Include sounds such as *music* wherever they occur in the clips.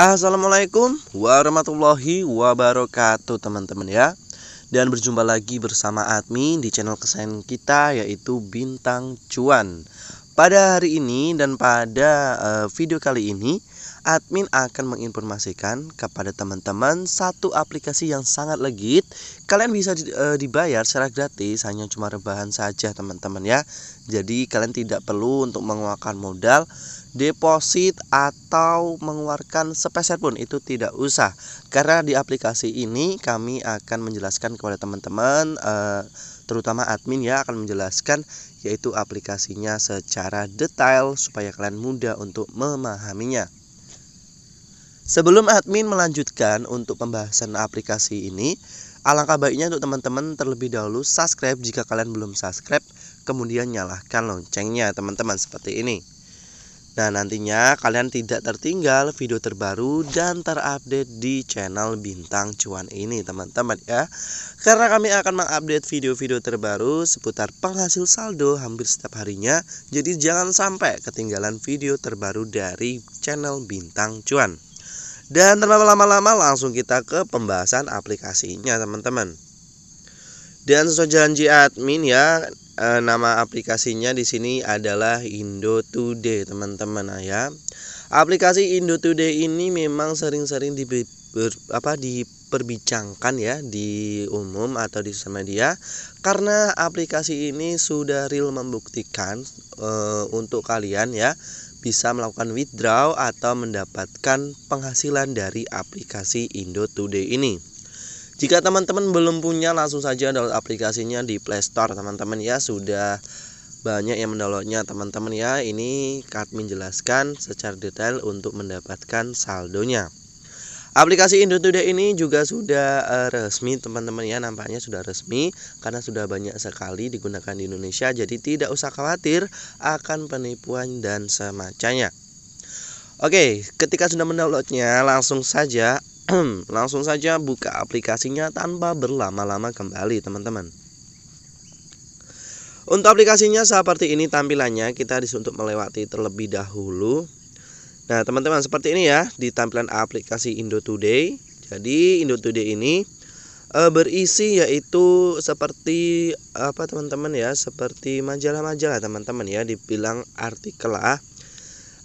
Assalamualaikum warahmatullahi wabarakatuh teman-teman ya Dan berjumpa lagi bersama admin di channel kesayangan kita yaitu Bintang Cuan Pada hari ini dan pada eh, video kali ini admin akan menginformasikan kepada teman-teman satu aplikasi yang sangat legit. Kalian bisa eh, dibayar secara gratis, hanya cuma rebahan saja teman-teman ya. Jadi kalian tidak perlu untuk mengeluarkan modal, deposit atau mengeluarkan sepeser pun itu tidak usah. Karena di aplikasi ini kami akan menjelaskan kepada teman-teman eh, terutama admin ya akan menjelaskan yaitu aplikasinya secara detail supaya kalian mudah untuk memahaminya. Sebelum admin melanjutkan untuk pembahasan aplikasi ini, alangkah baiknya untuk teman-teman terlebih dahulu subscribe jika kalian belum subscribe, kemudian nyalakan loncengnya teman-teman seperti ini. Nah, nantinya kalian tidak tertinggal video terbaru dan terupdate di channel Bintang Cuan ini, teman-teman ya. Karena kami akan mengupdate video-video terbaru seputar penghasil saldo hampir setiap harinya, jadi jangan sampai ketinggalan video terbaru dari channel Bintang Cuan. Dan tanpa lama-lama langsung kita ke pembahasan aplikasinya teman-teman. Dan sesuai janji admin ya, eh, nama aplikasinya di sini adalah Indo Today teman-teman nah, ya. Aplikasi Indo Today ini memang sering-sering di ber, apa diperbincangkan ya di umum atau di sosial media karena aplikasi ini sudah real membuktikan e, untuk kalian ya bisa melakukan withdraw atau mendapatkan penghasilan dari aplikasi Indo Today ini. Jika teman-teman belum punya langsung saja download aplikasinya di Play Store teman-teman ya sudah banyak yang mendownloadnya teman-teman ya ini Kadmin jelaskan secara detail untuk mendapatkan saldonya. Aplikasi Indotoday ini juga sudah uh, resmi teman-teman ya nampaknya sudah resmi karena sudah banyak sekali digunakan di Indonesia jadi tidak usah khawatir akan penipuan dan semacamnya. Oke, ketika sudah mendownloadnya langsung saja *clears throat* langsung saja buka aplikasinya tanpa berlama-lama kembali teman-teman. Untuk aplikasinya seperti ini tampilannya kita disuntuk melewati terlebih dahulu Nah, teman-teman seperti ini ya di tampilan aplikasi Indo Today. Jadi Indo Today ini e, berisi yaitu seperti apa teman-teman ya, seperti majalah-majalah teman-teman ya, dibilang artikel lah.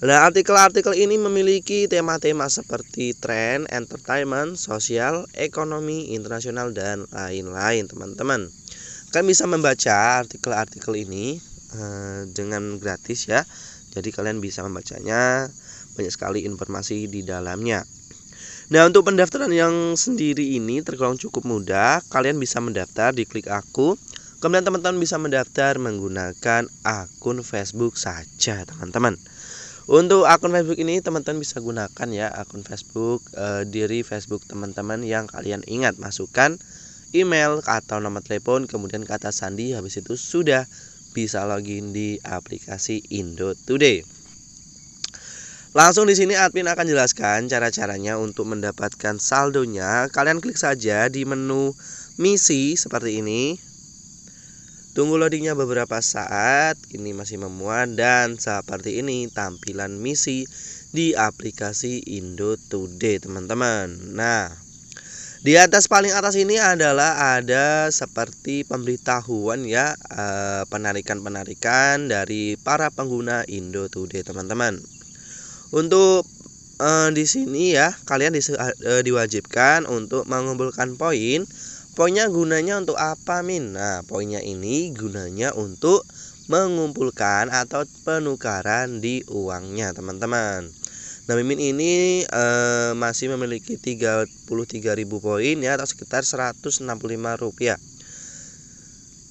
Nah, artikel-artikel ini memiliki tema-tema seperti tren, entertainment, sosial, ekonomi, internasional dan lain-lain, teman-teman. Kalian bisa membaca artikel-artikel ini e, dengan gratis ya. Jadi kalian bisa membacanya banyak sekali informasi di dalamnya. Nah untuk pendaftaran yang sendiri ini tergolong cukup mudah Kalian bisa mendaftar di klik aku Kemudian teman-teman bisa mendaftar menggunakan akun Facebook saja teman-teman Untuk akun Facebook ini teman-teman bisa gunakan ya akun Facebook e, Diri Facebook teman-teman yang kalian ingat Masukkan email atau nomor telepon kemudian kata sandi habis itu sudah bisa login di aplikasi Indo Today Langsung di sini admin akan jelaskan cara-caranya untuk mendapatkan saldonya. Kalian klik saja di menu misi seperti ini. Tunggu loadingnya beberapa saat, ini masih memuat dan seperti ini tampilan misi di aplikasi Indo Today teman-teman. Nah, di atas paling atas ini adalah ada seperti pemberitahuan ya eh, penarikan-penarikan dari para pengguna Indo Today teman-teman. Untuk uh, di sini ya, kalian di, uh, eh, diwajibkan untuk mengumpulkan poin. Poinnya gunanya untuk apa, Min? Nah, poinnya ini gunanya untuk mengumpulkan atau penukaran di uangnya, teman-teman. Nah, Mimin ini e, masih memiliki 33.000 poin ya atau sekitar 165 rupiah.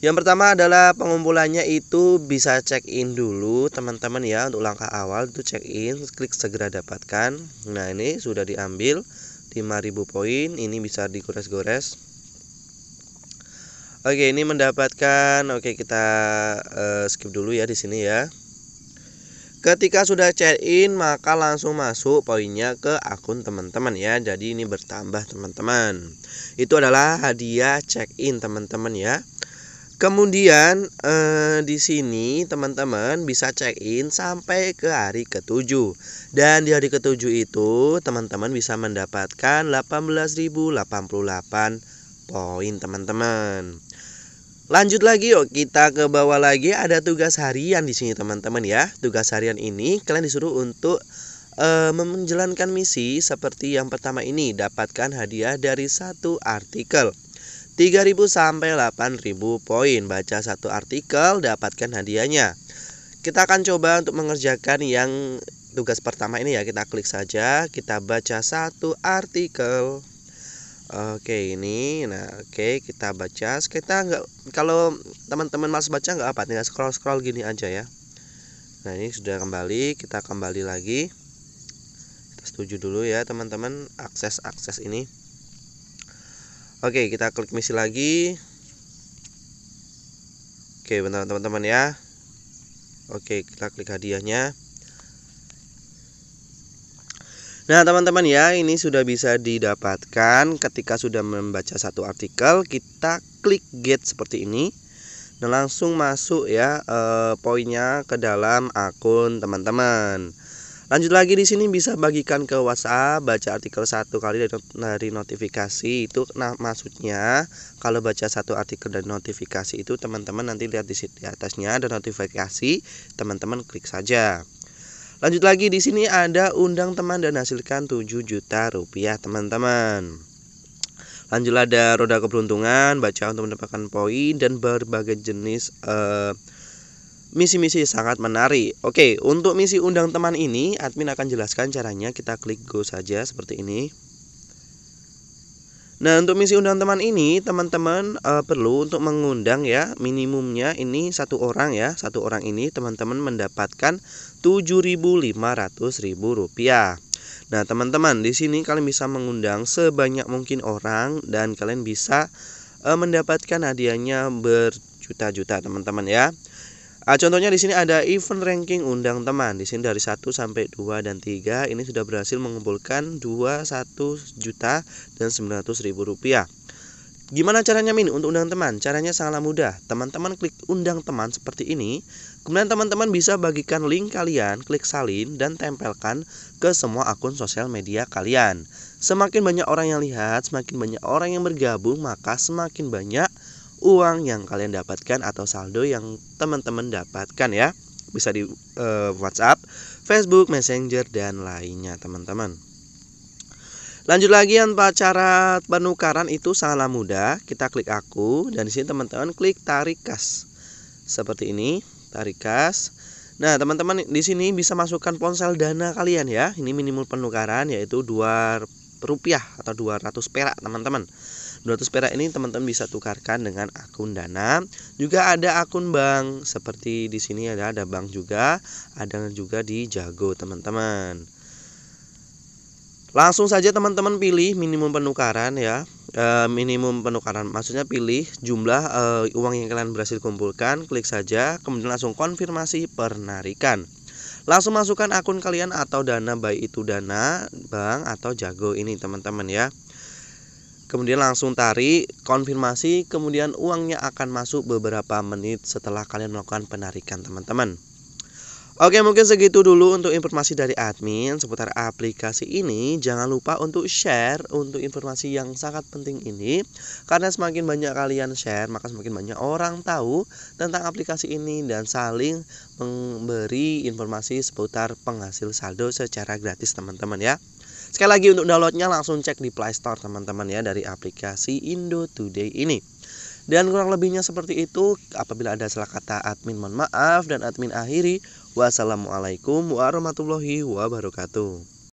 Yang pertama adalah pengumpulannya itu bisa check in dulu teman-teman ya untuk langkah awal itu check in, klik segera dapatkan. Nah, ini sudah diambil 5000 poin, ini bisa digores-gores. Oke, ini mendapatkan. Oke, kita uh, skip dulu ya di sini ya. Ketika sudah check in, maka langsung masuk poinnya ke akun teman-teman ya. Jadi ini bertambah teman-teman. Itu adalah hadiah check in teman-teman ya. Kemudian eh, di sini teman-teman bisa check in sampai ke hari ketujuh. Dan di hari ketujuh itu teman-teman bisa mendapatkan 18.088 poin teman-teman. Lanjut lagi yuk kita ke bawah lagi ada tugas harian di sini teman-teman ya. Tugas harian ini kalian disuruh untuk eh, menjalankan misi seperti yang pertama ini dapatkan hadiah dari satu artikel. 3.000 sampai 8.000 poin. Baca satu artikel, dapatkan hadiahnya. Kita akan coba untuk mengerjakan yang tugas pertama ini ya. Kita klik saja, kita baca satu artikel. Oke ini, nah oke kita baca. Kita nggak kalau teman-teman masih baca nggak apa, tinggal scroll scroll gini aja ya. Nah ini sudah kembali, kita kembali lagi. Kita setuju dulu ya teman-teman akses akses ini. Oke, kita klik misi lagi. Oke, benar teman-teman ya. Oke, kita klik hadiahnya. Nah, teman-teman ya, ini sudah bisa didapatkan ketika sudah membaca satu artikel, kita klik get seperti ini. Dan nah, langsung masuk ya eh, poinnya ke dalam akun teman-teman. Lanjut lagi di sini bisa bagikan ke WhatsApp, baca artikel satu kali dari notifikasi. Itu nah maksudnya kalau baca satu artikel dari notifikasi itu teman-teman nanti lihat di, di atasnya ada notifikasi, teman-teman klik saja. Lanjut lagi di sini ada undang teman dan hasilkan 7 juta rupiah teman-teman. Lanjut ada roda keberuntungan, baca untuk mendapatkan poin dan berbagai jenis uh, misi-misi sangat menarik. Oke, untuk misi undang teman ini, admin akan jelaskan caranya. Kita klik go saja seperti ini. Nah, untuk misi undang teman ini, teman-teman uh, perlu untuk mengundang ya, minimumnya ini satu orang ya. Satu orang ini teman-teman mendapatkan Rp7.500.000. Nah, teman-teman, di sini kalian bisa mengundang sebanyak mungkin orang dan kalian bisa uh, mendapatkan hadiahnya berjuta-juta, teman-teman ya. Uh, contohnya di sini ada event ranking undang teman. Di sini dari 1 sampai 2 dan 3 ini sudah berhasil mengumpulkan 21 juta dan 900.000 ribu rupiah. Gimana caranya Min untuk undang teman? Caranya sangat mudah. Teman-teman klik undang teman seperti ini. Kemudian teman-teman bisa bagikan link kalian, klik salin dan tempelkan ke semua akun sosial media kalian. Semakin banyak orang yang lihat, semakin banyak orang yang bergabung, maka semakin banyak uang yang kalian dapatkan atau saldo yang teman-teman dapatkan ya. Bisa di uh, WhatsApp, Facebook, Messenger dan lainnya, teman-teman. Lanjut lagi yang cara penukaran itu sangatlah mudah. Kita klik aku dan di sini teman-teman klik tarik kas. Seperti ini, tarik kas. Nah, teman-teman di sini bisa masukkan ponsel dana kalian ya. Ini minimum penukaran yaitu 2 rupiah atau 200 perak, teman-teman. 200 perak ini teman-teman bisa tukarkan dengan akun Dana. Juga ada akun bank seperti di sini ada ada bank juga, ada juga di Jago, teman-teman. Langsung saja teman-teman pilih minimum penukaran ya. E, minimum penukaran maksudnya pilih jumlah e, uang yang kalian berhasil kumpulkan, klik saja, kemudian langsung konfirmasi penarikan langsung masukkan akun kalian atau dana baik itu dana bank atau jago ini teman-teman ya kemudian langsung tarik konfirmasi kemudian uangnya akan masuk beberapa menit setelah kalian melakukan penarikan teman-teman Oke mungkin segitu dulu untuk informasi dari admin seputar aplikasi ini Jangan lupa untuk share untuk informasi yang sangat penting ini Karena semakin banyak kalian share maka semakin banyak orang tahu tentang aplikasi ini Dan saling memberi informasi seputar penghasil saldo secara gratis teman-teman ya Sekali lagi untuk downloadnya langsung cek di Play Store teman-teman ya dari aplikasi Indo Today ini. Dan kurang lebihnya seperti itu. Apabila ada salah kata admin mohon maaf dan admin akhiri. Wassalamualaikum warahmatullahi wabarakatuh.